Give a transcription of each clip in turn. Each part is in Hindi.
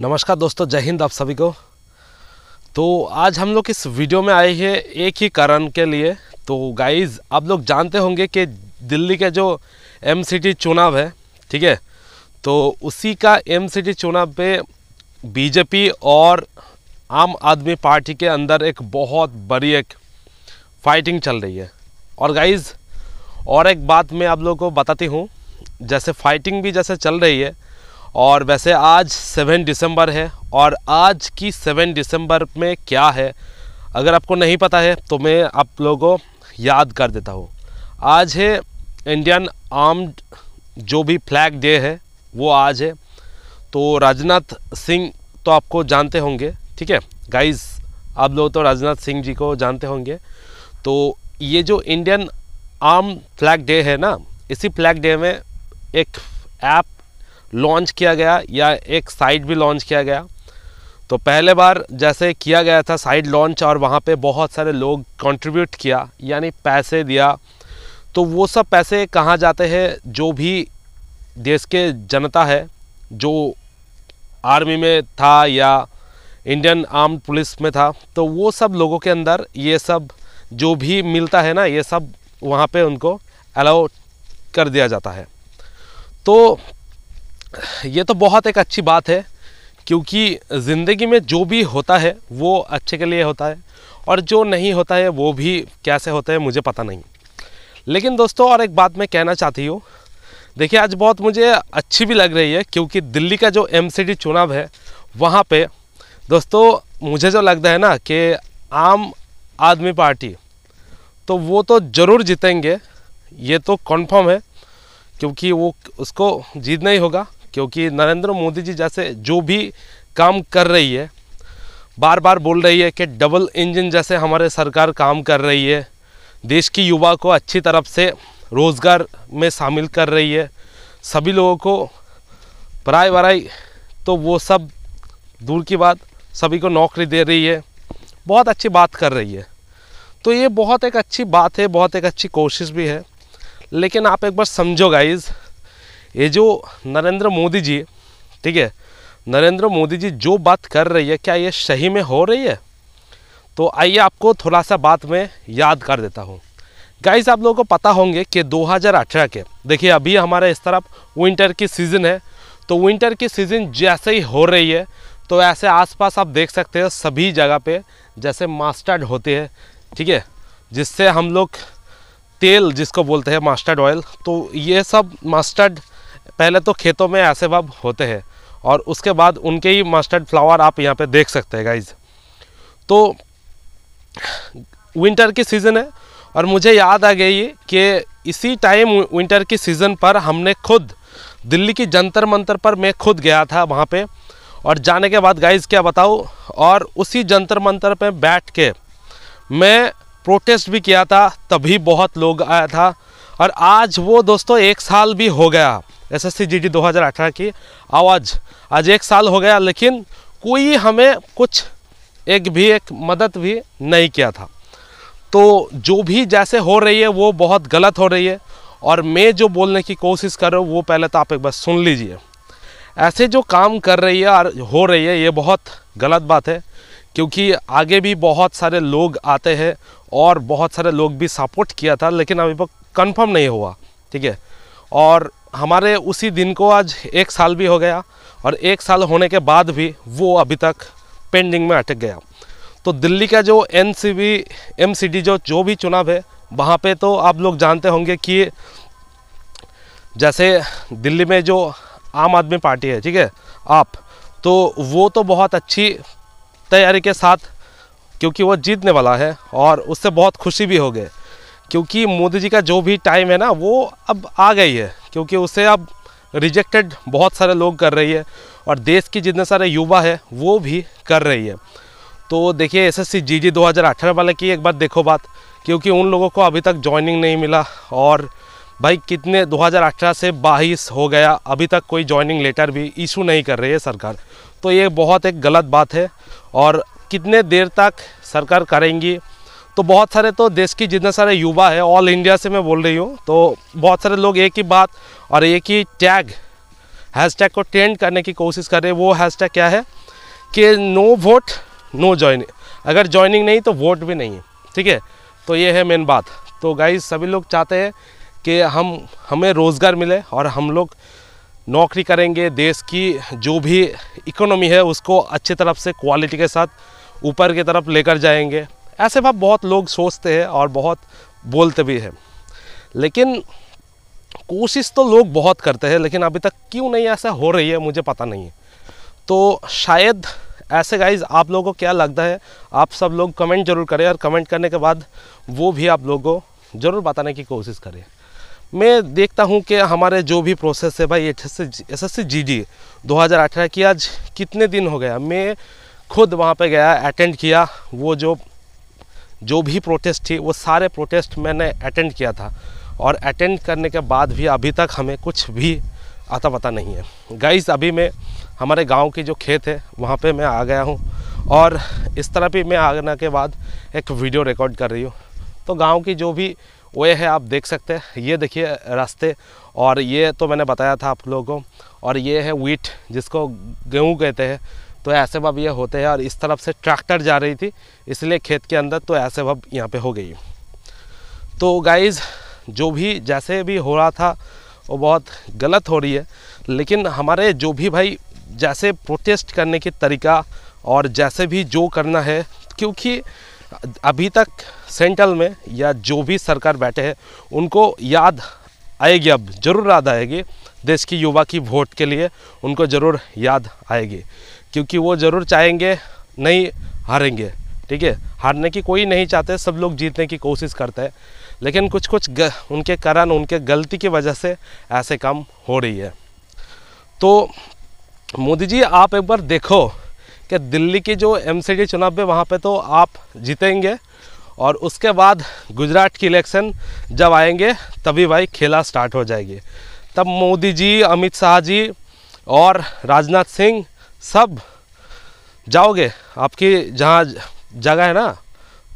नमस्कार दोस्तों जय हिंद आप सभी को तो आज हम लोग इस वीडियो में आए हैं एक ही कारण के लिए तो गाइज आप लोग जानते होंगे कि दिल्ली के जो एम चुनाव है ठीक है तो उसी का एम चुनाव पे बीजेपी और आम आदमी पार्टी के अंदर एक बहुत बड़ी एक फाइटिंग चल रही है और गाइज और एक बात मैं आप लोगों को बताती हूँ जैसे फाइटिंग भी जैसे चल रही है और वैसे आज सेवन दिसंबर है और आज की सेवन दिसंबर में क्या है अगर आपको नहीं पता है तो मैं आप लोगों को याद कर देता हूँ आज है इंडियन आर्म्ड जो भी फ्लैग डे है वो आज है तो राजनाथ सिंह तो आपको जानते होंगे ठीक है गाइस आप लोग तो राजनाथ सिंह जी को जानते होंगे तो ये जो इंडियन आर्म फ्लैग डे है ना इसी फ्लैग डे में एक ऐप लॉन्च किया गया या एक साइट भी लॉन्च किया गया तो पहले बार जैसे किया गया था साइट लॉन्च और वहाँ पे बहुत सारे लोग कंट्रीब्यूट किया यानी पैसे दिया तो वो सब पैसे कहाँ जाते हैं जो भी देश के जनता है जो आर्मी में था या इंडियन आर्म पुलिस में था तो वो सब लोगों के अंदर ये सब जो भी मिलता है ना ये सब वहाँ पे उनको अलाउ कर दिया जाता है तो ये तो बहुत एक अच्छी बात है क्योंकि ज़िंदगी में जो भी होता है वो अच्छे के लिए होता है और जो नहीं होता है वो भी कैसे होता है मुझे पता नहीं लेकिन दोस्तों और एक बात मैं कहना चाहती हूँ देखिए आज बहुत मुझे अच्छी भी लग रही है क्योंकि दिल्ली का जो एम चुनाव है वहाँ पे दोस्तों मुझे जो लगता है ना कि आम आदमी पार्टी तो वो तो ज़रूर जीतेंगे ये तो कन्फर्म है क्योंकि वो उसको जीतना ही होगा क्योंकि नरेंद्र मोदी जी जैसे जो भी काम कर रही है बार बार बोल रही है कि डबल इंजन जैसे हमारे सरकार काम कर रही है देश की युवा को अच्छी तरफ से रोज़गार में शामिल कर रही है सभी लोगों को पढ़ाई वराई तो वो सब दूर की बात सभी को नौकरी दे रही है बहुत अच्छी बात कर रही है तो ये बहुत एक अच्छी बात है बहुत एक अच्छी कोशिश भी है लेकिन आप एक बार समझो गाइज़ ये जो नरेंद्र मोदी जी ठीक है नरेंद्र मोदी जी जो बात कर रही है क्या ये सही में हो रही है तो आइए आपको थोड़ा सा बात मैं याद कर देता हूँ गाइस आप लोगों को पता होंगे कि 2018 के देखिए अभी हमारे इस तरफ विंटर की सीज़न है तो विंटर की सीज़न जैसे ही हो रही है तो ऐसे आसपास आप देख सकते हैं सभी जगह पे जैसे मास्टर्ड होते हैं ठीक है जिससे हम लोग तेल जिसको बोलते हैं मास्टर्ड ऑयल तो ये सब मास्टर्ड पहले तो खेतों में ऐसे बब होते हैं और उसके बाद उनके ही मस्टर्ड फ्लावर आप यहाँ पे देख सकते हैं गाइज तो विंटर की सीज़न है और मुझे याद आ गई कि इसी टाइम विंटर की सीज़न पर हमने खुद दिल्ली की जंतर मंतर पर मैं खुद गया था वहाँ पे और जाने के बाद गाइज क्या बताओ और उसी जंतर मंतर पे बैठ के मैं प्रोटेस्ट भी किया था तभी बहुत लोग आया था और आज वो दोस्तों एक साल भी हो गया एसएससी जीडी 2018 की आवाज़ आज एक साल हो गया लेकिन कोई हमें कुछ एक भी एक मदद भी नहीं किया था तो जो भी जैसे हो रही है वो बहुत गलत हो रही है और मैं जो बोलने की कोशिश कर रहा हूँ वो पहले तो आप एक बार सुन लीजिए ऐसे जो काम कर रही है और हो रही है ये बहुत गलत बात है क्योंकि आगे भी बहुत सारे लोग आते हैं और बहुत सारे लोग भी सपोर्ट किया था लेकिन अभी तक कंफर्म नहीं हुआ ठीक है और हमारे उसी दिन को आज एक साल भी हो गया और एक साल होने के बाद भी वो अभी तक पेंडिंग में अटक गया तो दिल्ली का जो N C B M C D जो जो भी चुनाव है वहाँ पे तो आप लोग जानते होंगे कि जैसे दिल्ली में जो आम आदमी पार्टी है ठीक है आप तो वो तो बहुत अच्छी तैयारी के साथ क्योंकि वो जीतने वाला है और उससे बहुत खुशी भी हो गए क्योंकि मोदी जी का जो भी टाइम है ना वो अब आ गई है क्योंकि उसे अब रिजेक्टेड बहुत सारे लोग कर रही है और देश की जितने सारे युवा है वो भी कर रही है तो देखिए एस एस सी जी जी दो हज़ार अठारह वाले की एक बार देखो बात क्योंकि उन लोगों को अभी तक ज्वाइनिंग नहीं मिला और भाई कितने 2018 से बाईस हो गया अभी तक कोई ज्वाइनिंग लेटर भी इशू नहीं कर रही है सरकार तो ये बहुत एक गलत बात है और कितने देर तक सरकार करेंगी तो बहुत सारे तो देश की जितने सारे युवा है ऑल इंडिया से मैं बोल रही हूँ तो बहुत सारे लोग एक ही बात और एक ही टैग हैशटैग को ट्रेंड करने की कोशिश कर रहे हैं वो हैशटैग क्या है कि नो वोट नो ज्वाइनिंग अगर ज्वाइनिंग नहीं तो वोट भी नहीं है ठीक है तो ये है मेन बात तो गाइज सभी लोग चाहते हैं कि हम हमें रोज़गार मिले और हम लोग नौकरी करेंगे देश की जो भी इकोनॉमी है उसको अच्छी तरफ से क्वालिटी के साथ ऊपर की तरफ लेकर जाएंगे ऐसे बात बहुत लोग सोचते हैं और बहुत बोलते भी हैं लेकिन कोशिश तो लोग बहुत करते हैं लेकिन अभी तक क्यों नहीं ऐसा हो रही है मुझे पता नहीं है तो शायद ऐसे गाइज आप लोगों को क्या लगता है आप सब लोग कमेंट जरूर करें और कमेंट करने के बाद वो भी आप लोगों को ज़रूर बताने की कोशिश करें मैं देखता हूँ कि हमारे जो भी प्रोसेस है भाई H S S S C G D दो हज़ार अठारह की आज कितने दिन हो गया मैं खुद वहाँ पे गया अटेंड किया वो जो जो भी प्रोटेस्ट थी वो सारे प्रोटेस्ट मैंने अटेंड किया था और अटेंड करने के बाद भी अभी तक हमें कुछ भी आता पता नहीं है गाइस अभी मैं हमारे गांव की जो खेत है वहाँ पे मैं आ गया हूँ और इस तरह भी मैं आने के बाद एक वीडियो रिकॉर्ड कर रही हूँ तो गांव की जो भी वे है आप देख सकते हैं ये देखिए रास्ते और ये तो मैंने बताया था आप लोगों को और ये है वीट जिसको गेहूँ कहते हैं तो ऐसे बब ये होते हैं और इस तरफ से ट्रैक्टर जा रही थी इसलिए खेत के अंदर तो ऐसे बब यहाँ पे हो गई तो गाइज़ जो भी जैसे भी हो रहा था वो बहुत गलत हो रही है लेकिन हमारे जो भी भाई जैसे प्रोटेस्ट करने के तरीका और जैसे भी जो करना है क्योंकि अभी तक सेंट्रल में या जो भी सरकार बैठे हैं उनको याद आएगी अब ज़रूर याद आएगी देश की युवा की वोट के लिए उनको ज़रूर याद आएगी क्योंकि वो ज़रूर चाहेंगे नहीं हारेंगे ठीक है हारने की कोई नहीं चाहते सब लोग जीतने की कोशिश करते हैं लेकिन कुछ कुछ ग, उनके कारण उनके गलती की वजह से ऐसे काम हो रही है तो मोदी जी आप एक बार देखो कि दिल्ली की जो एम चुनाव है वहाँ पे तो आप जीतेंगे और उसके बाद गुजरात की इलेक्शन जब आएंगे तभी भाई खेला स्टार्ट हो जाएगी तब मोदी जी अमित शाह जी और राजनाथ सिंह सब जाओगे आपकी जहाँ जगह है ना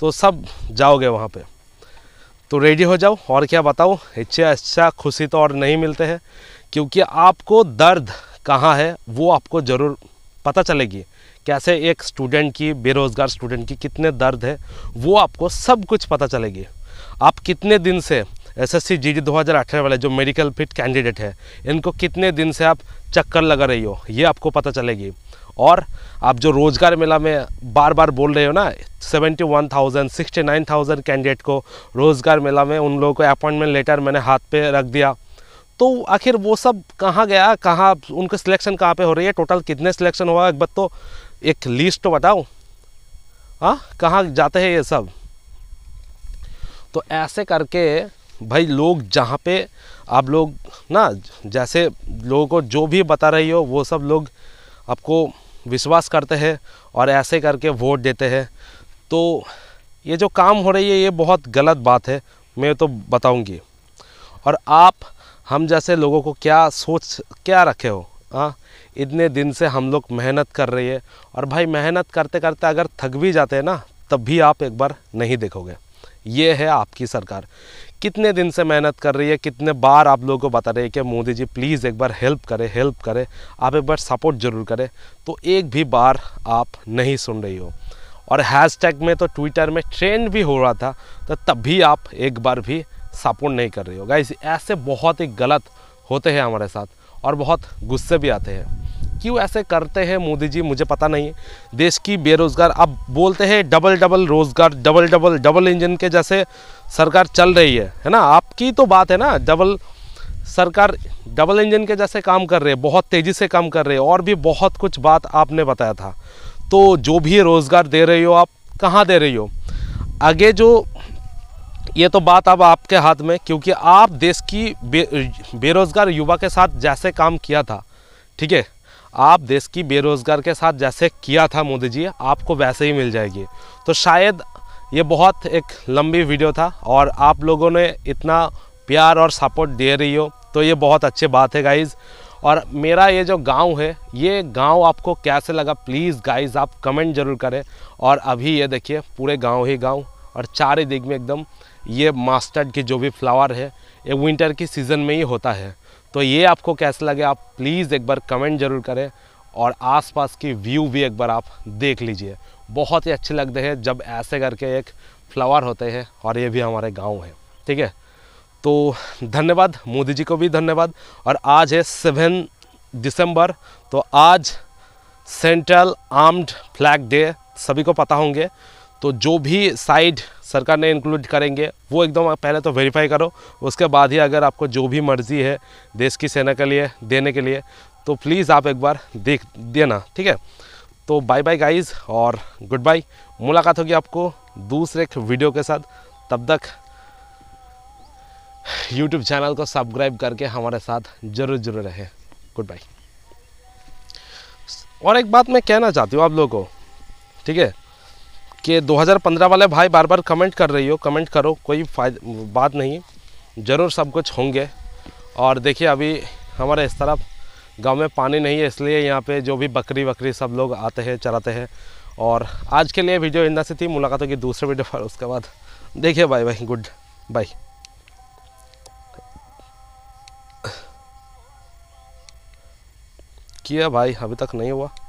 तो सब जाओगे वहाँ पे तो रेडी हो जाओ और क्या बताओ इच्छा अच्छा खुशी तो और नहीं मिलते हैं क्योंकि आपको दर्द कहाँ है वो आपको ज़रूर पता चलेगी कैसे एक स्टूडेंट की बेरोज़गार स्टूडेंट की कितने दर्द है वो आपको सब कुछ पता चलेगी आप कितने दिन से एसएससी जीडी 2018 वाले जो मेडिकल फिट कैंडिडेट है इनको कितने दिन से आप चक्कर लगा रही हो ये आपको पता चलेगी और आप जो रोज़गार मेला में बार बार बोल रहे हो ना seventy one thousand sixty nine thousand candidate को रोज़गार मेला में उन लोगों को अपॉइंटमेंट लेटर मैंने हाथ पे रख दिया तो आखिर वो सब कहाँ गया कहाँ उनके सिलेक्शन कहाँ पे हो रही है टोटल कितने सिलेक्शन हुआ एक बार तो एक लिस्ट तो बताओ हाँ कहाँ जाते हैं ये सब तो ऐसे करके भाई लोग जहाँ पे आप लोग ना जैसे लोगों को जो भी बता रही हो वो सब लोग आपको विश्वास करते हैं और ऐसे करके वोट देते हैं तो ये जो काम हो रही है ये बहुत गलत बात है मैं तो बताऊंगी और आप हम जैसे लोगों को क्या सोच क्या रखे हो आ? हाँ? इतने दिन से हम लोग मेहनत कर रही है और भाई मेहनत करते करते अगर थक भी जाते हैं ना तब भी आप एक बार नहीं देखोगे ये है आपकी सरकार कितने दिन से मेहनत कर रही है कितने बार आप लोगों को बता रही है कि मोदी जी प्लीज़ एक बार हेल्प करें हेल्प करें आप एक बार सपोर्ट ज़रूर करें तो एक भी बार आप नहीं सुन रही हो और हैशटैग में तो ट्विटर में ट्रेंड भी हो रहा था तो तब भी आप एक बार भी सपोर्ट नहीं कर रही हो गाइस ऐसे बहुत ही गलत होते हैं हमारे साथ और बहुत गुस्से भी आते हैं क्यों ऐसे करते हैं मोदी जी मुझे पता नहीं है देश की बेरोज़गार अब बोलते हैं डबल डबल रोज़गार डबल डबल डबल इंजन के जैसे सरकार चल रही है है ना आपकी तो बात है ना डबल सरकार डबल इंजन के जैसे काम कर रहे है बहुत तेज़ी से काम कर रहे हैं और भी बहुत कुछ बात आपने बताया था तो जो भी रोज़गार दे रही हो आप कहाँ दे रही हो आगे जो ये तो बात अब आपके हाथ में क्योंकि आप देश की बे, बेरोज़गार युवा के साथ जैसे काम किया था ठीक है आप देश की बेरोज़गार के साथ जैसे किया था मोदी जी आपको वैसे ही मिल जाएगी तो शायद ये बहुत एक लंबी वीडियो था और आप लोगों ने इतना प्यार और सपोर्ट दे रही हो तो ये बहुत अच्छी बात है गाइज़ और मेरा ये जो गांव है ये गांव आपको कैसे लगा प्लीज़ गाइज़ आप कमेंट ज़रूर करें और अभी ये देखिए पूरे गांव ही गांव और चार ही दिग में एकदम ये मास्टर्ड की जो भी फ्लावर है ये विंटर की सीज़न में ही होता है तो ये आपको कैसा लगे आप प्लीज़ एक बार कमेंट ज़रूर करें और आसपास की व्यू भी एक बार आप देख लीजिए बहुत ही अच्छे लगते हैं जब ऐसे करके एक फ्लावर होते हैं और ये भी हमारे गांव है ठीक है तो धन्यवाद मोदी जी को भी धन्यवाद और आज है सेवन दिसंबर तो आज सेंट्रल आर्म्ड फ्लैग डे सभी को पता होंगे तो जो भी साइड सरकार ने इंक्लूड करेंगे वो एकदम पहले तो वेरीफाई करो उसके बाद ही अगर आपको जो भी मर्ज़ी है देश की सेना के लिए देने के लिए तो प्लीज़ आप एक बार देख देना ठीक है तो बाय बाय गाइस और गुड बाय मुलाकात होगी आपको दूसरे एक वीडियो के साथ तब तक यूट्यूब चैनल को सब्सक्राइब करके हमारे साथ जरूर जरूर रहें गुड बाय और एक बात मैं कहना चाहती हूँ आप लोगों को ठीक है कि 2015 वाले भाई बार बार कमेंट कर रही हो कमेंट करो कोई बात नहीं ज़रूर सब कुछ होंगे और देखिए अभी हमारे इस तरफ गांव में पानी नहीं है इसलिए यहाँ पे जो भी बकरी वकरी सब लोग आते हैं चराते हैं और आज के लिए वीडियो इंदा से थी मुलाकात होगी दूसरे वीडियो पर उसके बाद देखिए बाय बाय गुड बाय किया भाई अभी तक नहीं हुआ